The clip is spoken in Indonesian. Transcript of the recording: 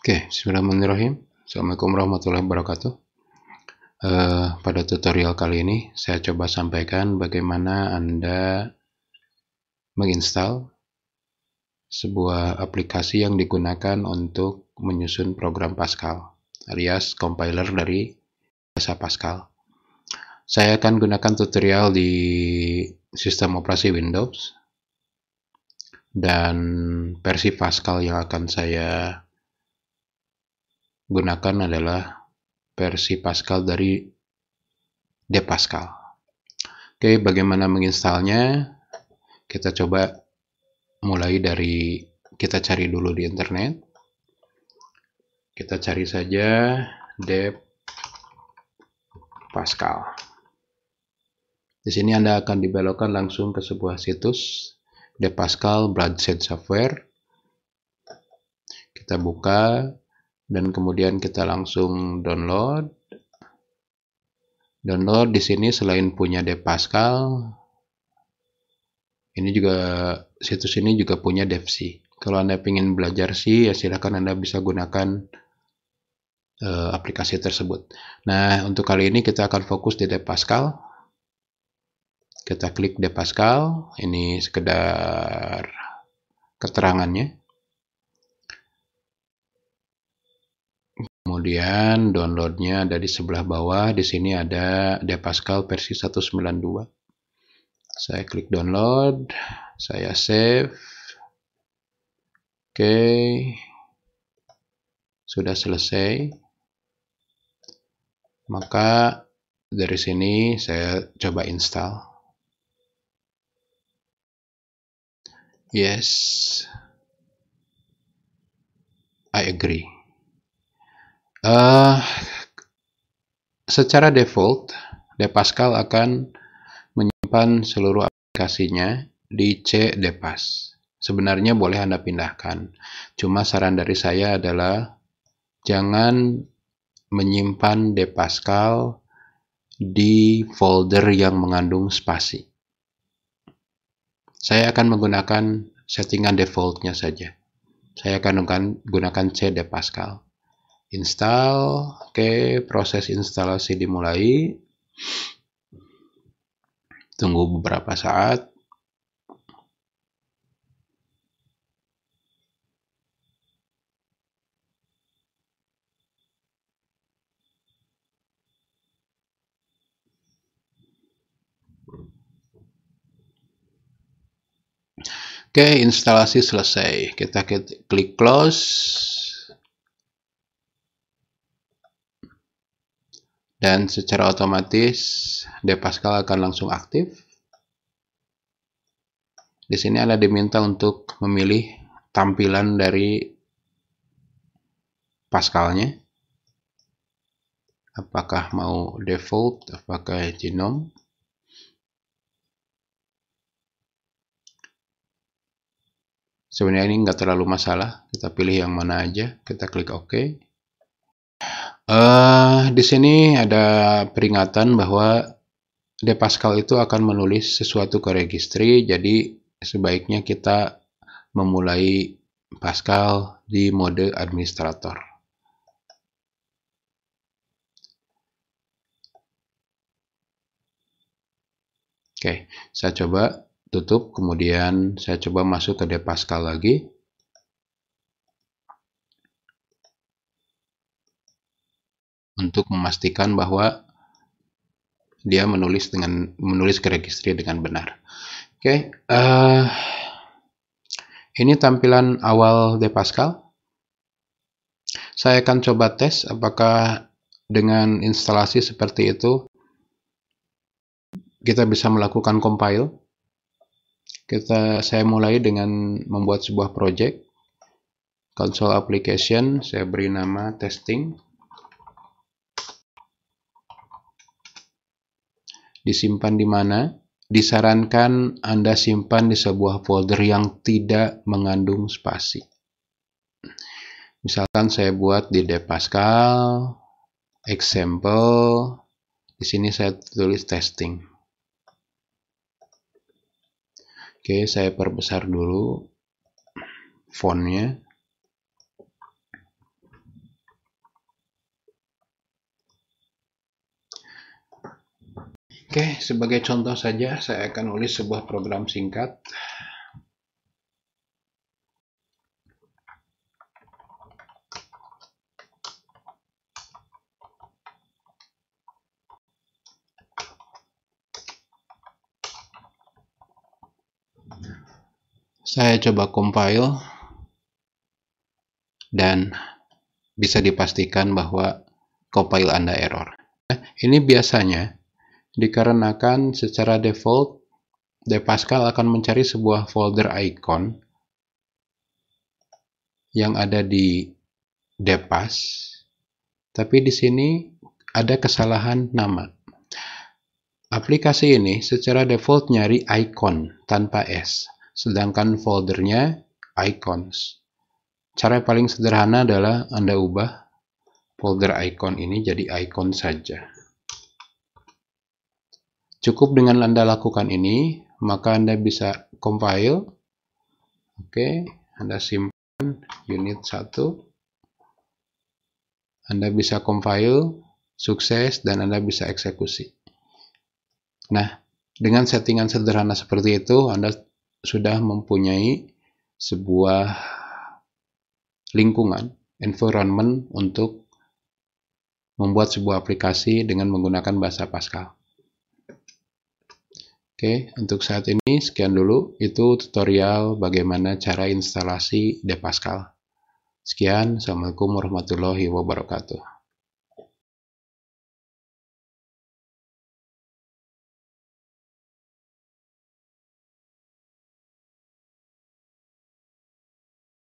Oke, okay, bismillahirrahmanirrahim. Assalamualaikum warahmatullahi wabarakatuh. Uh, pada tutorial kali ini, saya coba sampaikan bagaimana Anda menginstal sebuah aplikasi yang digunakan untuk menyusun program Pascal, alias compiler dari bahasa Pascal. Saya akan gunakan tutorial di sistem operasi Windows dan versi Pascal yang akan saya gunakan adalah versi Pascal dari De Pascal. Oke, bagaimana menginstalnya? Kita coba mulai dari kita cari dulu di internet. Kita cari saja De Pascal. Di sini Anda akan dibelokkan langsung ke sebuah situs De Pascal Bloodshed Software. Kita buka dan kemudian kita langsung download download di sini selain punya Dev Pascal ini juga situs ini juga punya Devsi. kalau anda ingin belajar C ya silahkan anda bisa gunakan e, aplikasi tersebut nah untuk kali ini kita akan fokus di Dev Pascal kita klik Dev Pascal ini sekedar keterangannya Kemudian downloadnya ada di sebelah bawah. Di sini ada Depascal versi 192. Saya klik download. Saya save. Oke. Sudah selesai. Maka dari sini saya coba install. Yes. I agree. Uh, secara default, Depascal akan menyimpan seluruh aplikasinya di C Depas. Sebenarnya boleh Anda pindahkan. Cuma saran dari saya adalah jangan menyimpan Depascal di folder yang mengandung spasi. Saya akan menggunakan settingan defaultnya saja. Saya akan gunakan C Pascal install oke okay, proses instalasi dimulai tunggu beberapa saat Oke, okay, instalasi selesai. Kita klik close. dan secara otomatis D Pascal akan langsung aktif. Di sini Anda diminta untuk memilih tampilan dari Pascalnya. Apakah mau default, apakah genome. Sebenarnya ini nggak terlalu masalah, kita pilih yang mana aja, kita klik OK. Uh, di sini ada peringatan bahwa De Pascal itu akan menulis sesuatu ke registry, jadi sebaiknya kita memulai Pascal di mode administrator. Oke, saya coba tutup, kemudian saya coba masuk ke De Pascal lagi. untuk memastikan bahwa dia menulis dengan menulis ke registry dengan benar. Oke, okay, uh, eh, ini tampilan awal de Pascal. Saya akan coba tes apakah dengan instalasi seperti itu kita bisa melakukan compile. Kita saya mulai dengan membuat sebuah project console application, saya beri nama testing. disimpan di mana? Disarankan Anda simpan di sebuah folder yang tidak mengandung spasi. Misalkan saya buat di D Pascal, example, di sini saya tulis testing. Oke, saya perbesar dulu fontnya. Oke, sebagai contoh saja saya akan nulis sebuah program singkat. Saya coba compile dan bisa dipastikan bahwa compile Anda error. Eh, ini biasanya dikarenakan secara default Pascal akan mencari sebuah folder icon yang ada di depas tapi di sini ada kesalahan nama aplikasi ini secara default nyari icon tanpa s sedangkan foldernya icons cara paling sederhana adalah anda ubah folder icon ini jadi icon saja Cukup dengan Anda lakukan ini, maka Anda bisa compile. Oke, Anda simpan unit 1. Anda bisa compile, sukses, dan Anda bisa eksekusi. Nah, dengan settingan sederhana seperti itu, Anda sudah mempunyai sebuah lingkungan, environment untuk membuat sebuah aplikasi dengan menggunakan bahasa Pascal. Oke, untuk saat ini sekian dulu itu tutorial bagaimana cara instalasi Pascal. Sekian, Assalamualaikum warahmatullahi wabarakatuh.